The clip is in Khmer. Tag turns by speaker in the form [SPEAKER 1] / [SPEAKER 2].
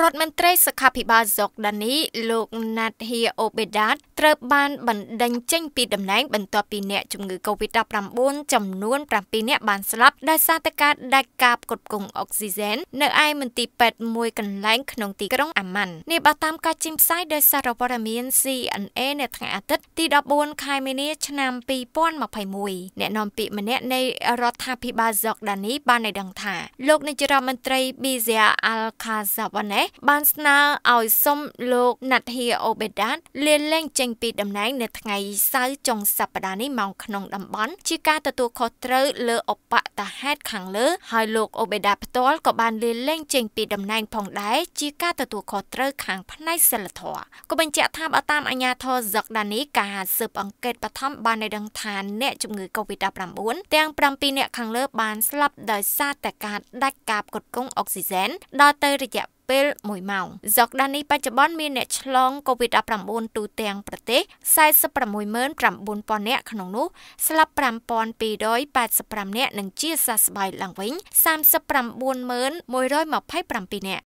[SPEAKER 1] រដ្ឋមន្ត្រីសុខាភិបាលហ្សុកដានី លោកណាត់ហៀអូបេដាតត្រូវបានបណ្ដេញចេញ ពីតំណែងបន្ទាប់ពីអ្នកជំងឺ Covid-19 ចំនួន7អ្នកបានស្លាប់ដោយសារតែការដាច់ការផ្គត់ផ្គង់អុកស៊ីហ្សែននៅឯមន្ទីរពេទ្យមួយកន្លែងក្នុងទីក្រុងអាម៉ាន់នេះបើតាមការចេញផ្សាយដោយសារព័ត៌មាន CNA នៅថ្ងៃអាទិត្យទី14ខែមីនាឆ្នាំ2021អ្នកនាំពាក្យម្នាក់នៃរដ្ឋាភិបាលហ្សុកដានី បានឲ្យដឹងថាលោកនាយរដ្ឋមន្ត្រី Bizia Al-Khazabane ទេសបានស្នើឲ្យសុំលោកណាត់ហៀអូបេដាតលាលែងចេញពីតំណែងនៅថ្ងៃសៅរ៍ចុងសប្តាហ៍នេះមកក្នុងតំបន់ជាការទទួលខុសត្រូវលើអបតហេតុខាងលើហើយលោកអូបេដាផ្ទាល់ក៏បានលាលែងចេញពីតំណែងផងដែរជាការទទួលខុសត្រូវខាងផ្នែកសិលធម៌ក៏បញ្ជាក់ថាបើតាមអាជ្ញាធរហ្សឹកដានីការស៊ើបអង្កេតបឋមបានឲ្យដឹងថាអ្នកជំងឺ COVID-19 ទាំង7អ្នកខាងលើបានស្លាប់ដោយសារតែការដាច់ការផ្គត់ផ្គង់អុកស៊ីហ្សែនដល់ទៅរយៈពេល1ម៉ោងសកដានីបច្ចុប្បន្នមានអ្នកឆ្លង COVID-19 ទូទាំងប្រទេស469000នាក់ក្នុងនោះស្លាប់5285នាក់និងជាសះស្បើយឡើងវិញ39127នាក់